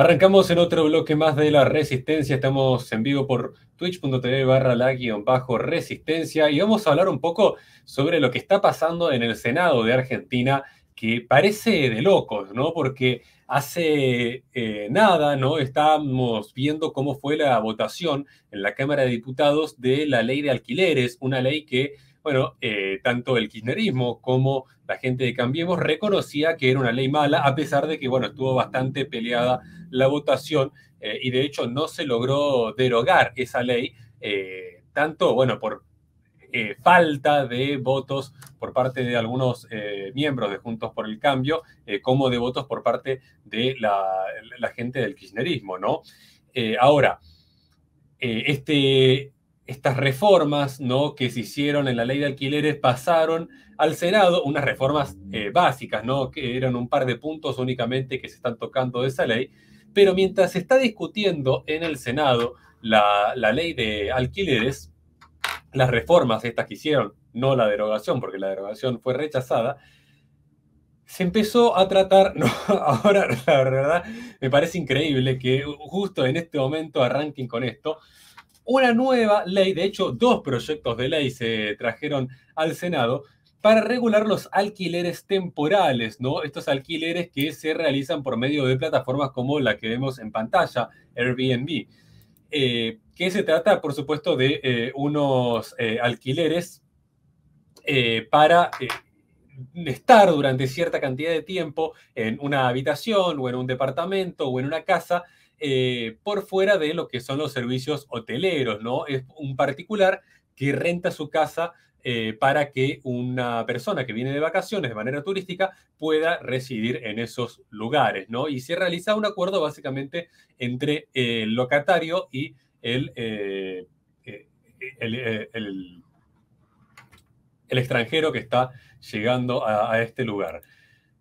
Arrancamos en otro bloque más de la resistencia. Estamos en vivo por twitch.tv barra la guión bajo resistencia y vamos a hablar un poco sobre lo que está pasando en el Senado de Argentina, que parece de locos, ¿no? Porque hace eh, nada, ¿no? Estamos viendo cómo fue la votación en la Cámara de Diputados de la ley de alquileres, una ley que bueno, eh, tanto el kirchnerismo como la gente de Cambiemos reconocía que era una ley mala, a pesar de que, bueno, estuvo bastante peleada la votación eh, y de hecho no se logró derogar esa ley, eh, tanto, bueno, por falta de votos por parte de algunos miembros de Juntos por el Cambio, como de votos por parte de la, la gente del kirchnerismo, ¿no? ahora, este estas reformas ¿no? que se hicieron en la ley de alquileres pasaron al Senado, unas reformas eh, básicas, ¿no? que eran un par de puntos únicamente que se están tocando de esa ley, pero mientras se está discutiendo en el Senado la, ley de alquileres, las reformas estas que hicieron, no la derogación, porque la derogación fue rechazada, se empezó a tratar, no, ahora la verdad me parece increíble que justo en este momento arranquen con esto, una nueva ley, de hecho dos proyectos de ley se trajeron al Senado para regular los alquileres temporales, ¿no? Estos alquileres que se realizan por medio de plataformas como la que vemos en pantalla, Airbnb, eh, que se trata, por supuesto, de eh, unos eh, alquileres para estar durante cierta cantidad de tiempo en una habitación o en un departamento o en una casa eh, por fuera de lo que son los servicios hoteleros, ¿no? Es un particular que renta su casa eh, para que una persona que viene de vacaciones de manera turística pueda residir en esos lugares, ¿no? Y se realiza un acuerdo básicamente entre el locatario y el, eh, el, extranjero que está llegando a este lugar.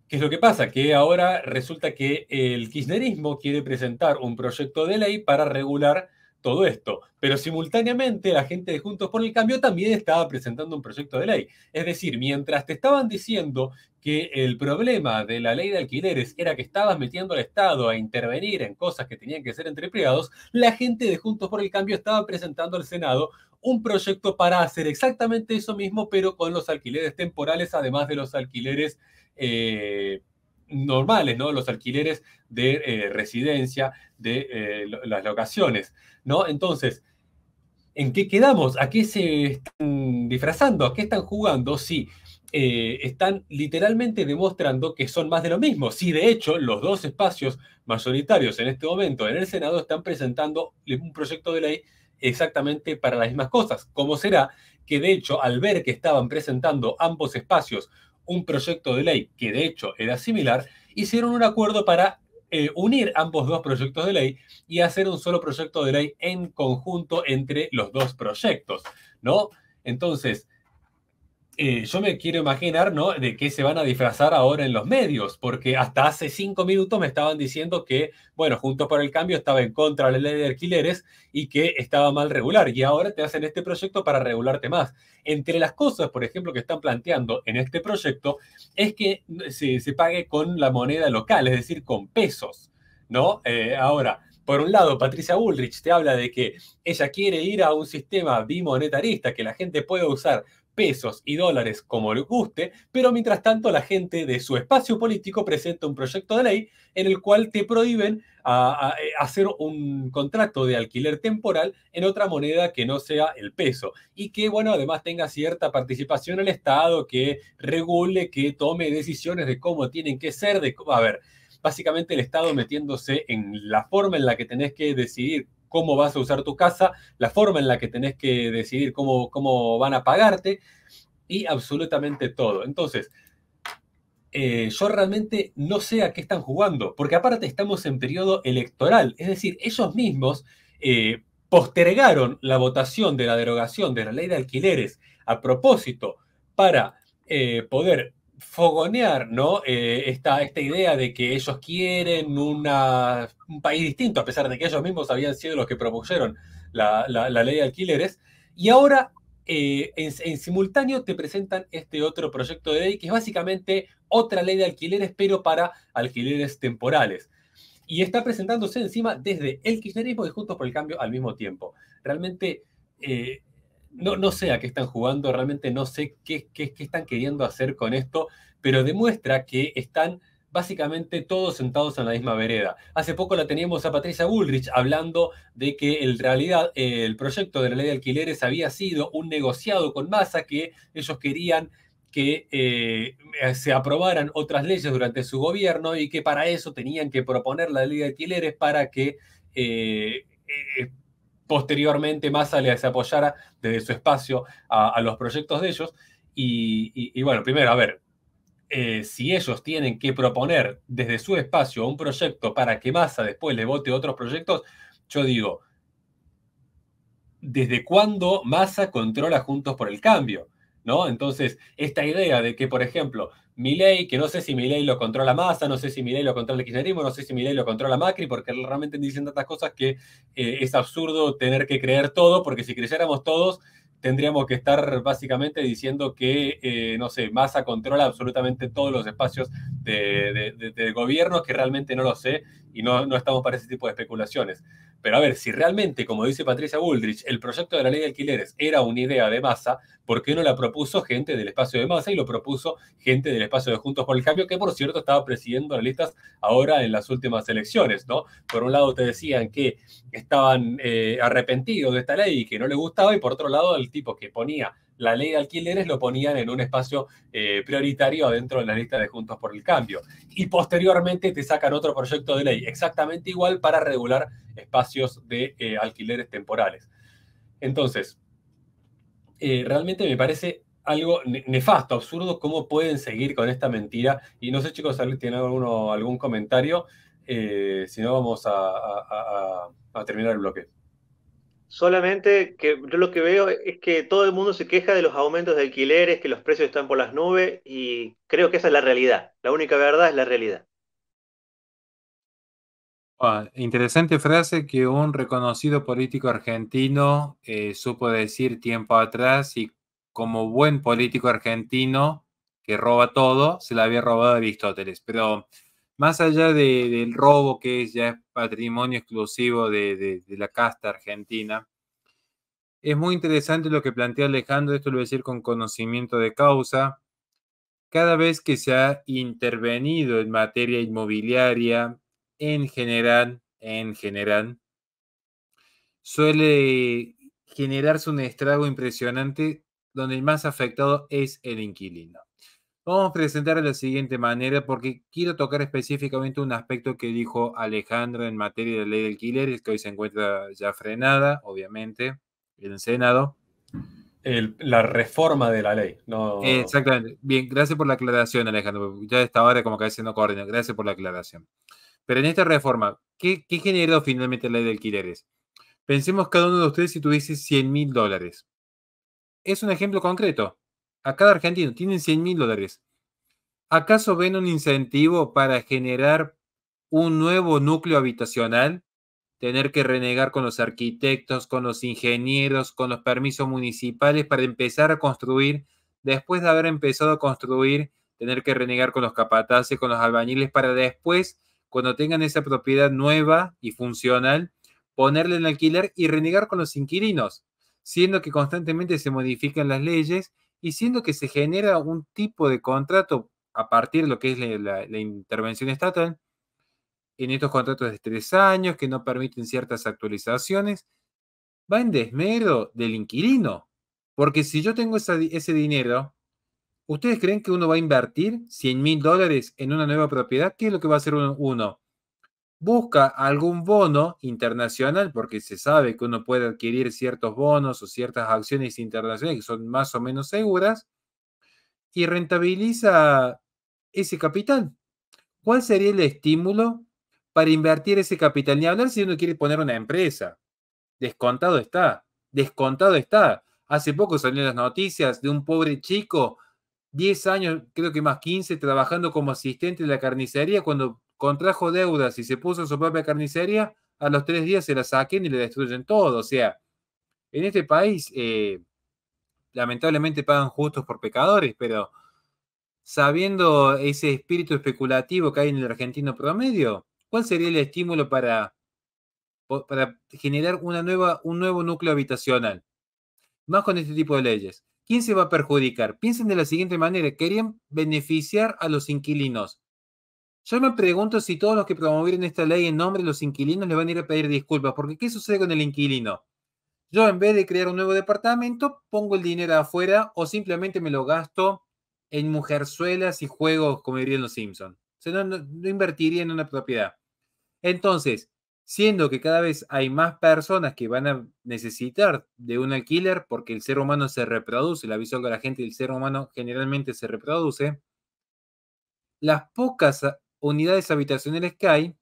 ¿Qué es lo que pasa? Que ahora resulta que el kirchnerismo quiere presentar un proyecto de ley para regular todo esto, pero simultáneamente la gente de Juntos por el Cambio también estaba presentando un proyecto de ley. Es decir, mientras te estaban diciendo que el problema de la ley de alquileres era que estabas metiendo al Estado a intervenir en cosas que tenían que ser entre privados, la gente de Juntos por el Cambio estaba presentando al Senado un proyecto para hacer exactamente eso mismo, pero con los alquileres temporales, además de los alquileres eh, normales, ¿no? Los alquileres de eh, residencia, de eh, las locaciones, ¿no? Entonces, ¿en qué quedamos? ¿A qué se están disfrazando? ¿A qué están jugando? si, están literalmente demostrando que son más de lo mismo. si de hecho, los dos espacios mayoritarios en este momento en el Senado están presentando un proyecto de ley exactamente para las mismas cosas. ¿Cómo será que, de hecho, al ver que estaban presentando ambos espacios un proyecto de ley que de hecho era similar, hicieron un acuerdo para eh, unir ambos dos proyectos de ley y hacer un solo proyecto de ley en conjunto entre los dos proyectos, ¿no? Entonces, eh, yo me quiero imaginar, ¿no? De qué se van a disfrazar ahora en los medios, porque hasta hace cinco minutos me estaban diciendo que, bueno, junto por el Cambio estaba en contra de la ley de alquileres y que estaba mal regular, y ahora te hacen este proyecto para regularte más. Entre las cosas, por ejemplo, que están planteando en este proyecto es que mm, se, pague con la moneda local, es decir, con pesos, ¿no? Eh, ahora, por un lado, Patricia Bullrich te habla de que ella quiere ir a un sistema bimonetarista, que la gente pueda usar pesos y dólares como le guste, pero mientras tanto la gente de su espacio político presenta un proyecto de ley en el cual te prohíben eh, hacer un contrato de alquiler temporal en otra moneda que no sea el peso y que, bueno, además tenga cierta participación el Estado, que regule, que tome decisiones de cómo tienen que ser, de cómo, a ver, básicamente el Estado metiéndose en la forma en la que tenés que decidir cómo vas a usar tu casa, la forma en la que tenés que decidir cómo, cómo van a pagarte y absolutamente todo. Entonces, eh, yo realmente no sé a qué están jugando, porque aparte estamos en periodo electoral, es decir, ellos mismos eh, postergaron la votación de la derogación de la ley de alquileres a propósito para eh, poder fogonear, ¿no? Eh, esta, idea de que ellos quieren un país distinto, a pesar de que ellos mismos habían sido los que propusieron la, ley de alquileres, y ahora eh, en, simultáneo te presentan este otro proyecto de ley que es básicamente otra ley de alquileres, pero para alquileres temporales. Y está presentándose encima desde el kirchnerismo y Juntos por el Cambio al mismo tiempo. Realmente eh, no, sé a qué están jugando, realmente no sé qué, qué, están queriendo hacer con esto, pero demuestra que están básicamente todos sentados en la misma vereda. Hace poco la teníamos a Patricia Bullrich hablando de que en realidad eh, el proyecto de la ley de alquileres había sido un negociado con Massa que ellos querían que eh, se aprobaran otras leyes durante su gobierno y que para eso tenían que proponer la ley de alquileres para que eh, posteriormente Massa les apoyara desde su espacio a, los proyectos de ellos. Y, bueno, primero, a ver, eh, si ellos tienen que proponer desde su espacio un proyecto para que Massa después le vote otros proyectos, yo digo, ¿desde cuándo Massa controla Juntos por el Cambio? ¿no? Entonces, esta idea de que, por ejemplo, Milei, que no sé si Milei lo controla Massa, no sé si Milei lo controla el kirchnerismo, no sé si Milei lo controla Macri, porque realmente dicen tantas cosas que eh, es absurdo tener que creer todo, porque si creyéramos todos, tendríamos que estar básicamente diciendo que, eh, no sé, Massa controla absolutamente todos los espacios de, gobierno, que realmente no lo sé y no, no estamos para ese tipo de especulaciones. Pero a ver, si realmente, como dice Patricia Bullrich, el proyecto de la ley de alquileres era una idea de masa, ¿por qué no la propuso gente del espacio de masa y lo propuso gente del espacio de Juntos por el Cambio, que por cierto estaba presidiendo las listas ahora en las últimas elecciones, ¿no? Por un lado te decían que estaban eh, arrepentidos de esta ley y que no les gustaba, y por otro lado el tipo que ponía la ley de alquileres lo ponían en un espacio eh, prioritario dentro de la lista de Juntos por el Cambio. Y posteriormente te sacan otro proyecto de ley exactamente igual para regular espacios de eh, alquileres temporales. Entonces, eh, realmente me parece algo nefasto, absurdo, cómo pueden seguir con esta mentira. Y no sé, chicos, si tienen algún comentario. si no, vamos a, a terminar el bloque. Solamente que yo lo que veo es que todo el mundo se queja de los aumentos de alquileres, que los precios están por las nubes y creo que esa es la realidad. La única verdad es la realidad. Ah, interesante frase que un reconocido político argentino eh, supo decir tiempo atrás y como buen político argentino que roba todo, se la había robado Aristóteles. Pero más allá del robo que es ya patrimonio exclusivo de, la casta argentina, es muy interesante lo que plantea Alejandro, esto lo voy a decir con conocimiento de causa. Cada vez que se ha intervenido en materia inmobiliaria, en general, en general, suele generarse un estrago impresionante donde el más afectado es el inquilino vamos a presentar de la siguiente manera porque quiero tocar específicamente un aspecto que dijo Alejandro en materia de ley de alquileres, que hoy se encuentra ya frenada, obviamente, en el Senado. la reforma de la ley. Exactamente. Bien, gracias por la aclaración, Alejandro. Ya esta hora como que veces no coordina. Gracias por la aclaración. Pero en esta reforma, ¿qué, qué generó finalmente la ley de alquileres? Pensemos cada uno de ustedes si tuviese 100 mil dólares. Es un ejemplo concreto a cada argentino, tienen 100 mil dólares. ¿Acaso ven un incentivo para generar un nuevo núcleo habitacional? Tener que renegar con los arquitectos, con los ingenieros, con los permisos municipales para empezar a construir, después de haber empezado a construir, tener que renegar con los capataces, con los albañiles, para después, cuando tengan esa propiedad nueva y funcional, ponerla en alquiler y renegar con los inquilinos, siendo que constantemente se modifican las leyes y siendo que se genera un tipo de contrato a partir de lo que es la, intervención estatal, en estos contratos de tres años que no permiten ciertas actualizaciones, va en desmero del inquilino. Porque si yo tengo ese dinero, ¿ustedes creen que uno va a invertir 100 mil dólares en una nueva propiedad? ¿Qué es lo que va a hacer uno? busca algún bono internacional, porque se sabe que uno puede adquirir ciertos bonos o ciertas acciones internacionales que son más o menos seguras, y rentabiliza ese capital. ¿Cuál sería el estímulo para invertir ese capital? Ni hablar si uno quiere poner una empresa. Descontado está, descontado está. Hace poco salieron las noticias de un pobre chico, 10 años, creo que más 15, trabajando como asistente de la carnicería cuando contrajo deudas y se puso en su propia carnicería, a los tres días se la saquen y le destruyen todo. O sea, en este país, eh, lamentablemente pagan justos por pecadores, pero sabiendo ese espíritu especulativo que hay en el argentino promedio, ¿cuál sería el estímulo para, para generar una nueva, un nuevo núcleo habitacional? Más con este tipo de leyes. ¿Quién se va a perjudicar? Piensen de la siguiente manera, querían beneficiar a los inquilinos. Yo me pregunto si todos los que promovieron esta ley en nombre de los inquilinos le van a ir a pedir disculpas, porque ¿qué sucede con el inquilino? Yo en vez de crear un nuevo departamento, pongo el dinero afuera o simplemente me lo gasto en mujerzuelas y juegos, como dirían los Simpsons. O sea, no, invertiría en una propiedad. Entonces, siendo que cada vez hay más personas que van a necesitar de un alquiler porque el ser humano se reproduce, la visión de la gente, del ser humano generalmente se reproduce, las pocas unidades habitacionales que hay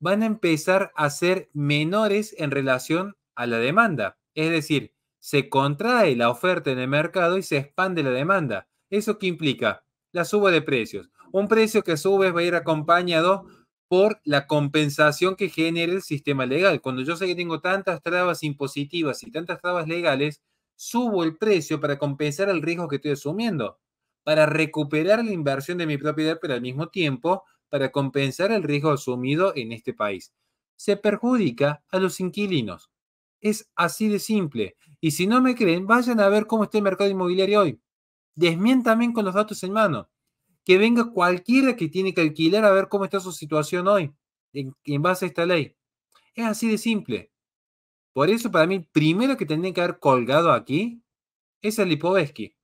van a empezar a ser menores en relación a la demanda. Es decir, se contrae la oferta en el mercado y se expande la demanda. ¿Eso qué implica? La suba de precios. Un precio que sube va a ir acompañado por la compensación que genera el sistema legal. Cuando yo sé que tengo tantas trabas impositivas y tantas trabas legales, subo el precio para compensar el riesgo que estoy asumiendo, para recuperar la inversión de mi propiedad, pero al mismo tiempo para compensar el riesgo asumido en este país. Se perjudica a los inquilinos. Es así de simple. Y si no me creen, vayan a ver cómo está el mercado inmobiliario hoy. Desmientan con los datos en mano. Que venga cualquiera que tiene que alquilar a ver cómo está su situación hoy en, base a esta ley. Es así de simple. Por eso, para mí, primero que tendría que haber colgado aquí es el Lipovetsky.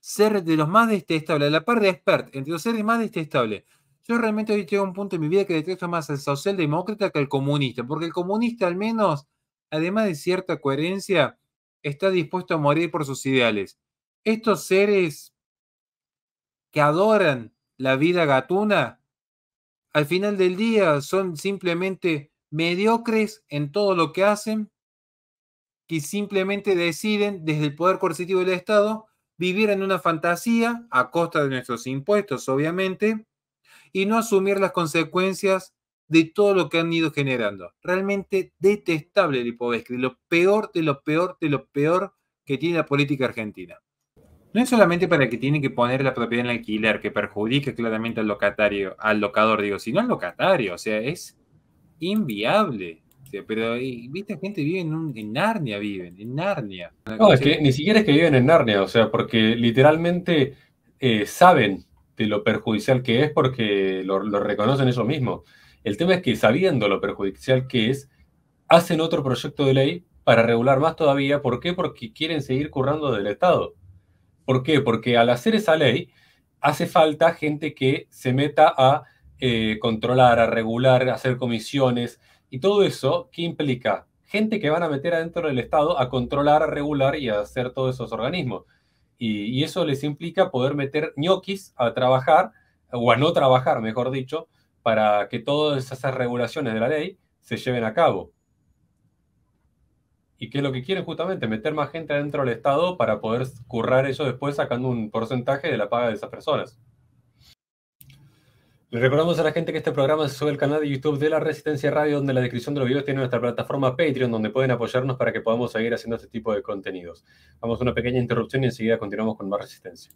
Ser de los más detestables, a la par de expert, entre los seres más detestables yo realmente hoy tengo un punto en mi vida que detesto más al socialdemócrata que al comunista, porque el comunista al menos, además de cierta coherencia, está dispuesto a morir por sus ideales. Estos seres que adoran la vida gatuna, al final del día son simplemente mediocres en todo lo que hacen, que simplemente deciden desde el poder coercitivo del Estado vivir en una fantasía a costa de nuestros impuestos, obviamente, y no asumir las consecuencias de todo lo que han ido generando. Realmente detestable el Lipovetsky, lo peor de lo peor de lo peor que tiene la política argentina. No es solamente para que tiene que poner la propiedad en alquiler, que perjudique claramente al locatario, al locador, digo, sino al locatario, o sea, es inviable. pero, viste, viste, gente vive en, un, Narnia, viven, en Narnia. No, es que ni siquiera es que viven en Narnia, o sea, porque literalmente eh, saben de lo perjudicial que es porque lo, reconocen ellos mismos. El tema es que sabiendo lo perjudicial que es, hacen otro proyecto de ley para regular más todavía. ¿Por qué? Porque quieren seguir currando del Estado. ¿Por qué? Porque al hacer esa ley hace falta gente que se meta a eh, controlar, a regular, a hacer comisiones y todo eso, ¿qué implica? Gente que van a meter adentro del Estado a controlar, a regular y a hacer todos esos organismos y, eso les implica poder meter ñoquis a trabajar, o a no trabajar, mejor dicho, para que todas esas regulaciones de la ley se lleven a cabo. ¿Y que es lo que quieren justamente? Meter más gente dentro del Estado para poder currar eso después sacando un porcentaje de la paga de esas personas. Les recordamos a la gente que este programa se sube al canal de YouTube de la Resistencia Radio, donde la descripción de los videos tiene nuestra plataforma Patreon, donde pueden apoyarnos para que podamos seguir haciendo este tipo de contenidos. Vamos a una pequeña interrupción y enseguida continuamos con más Resistencia.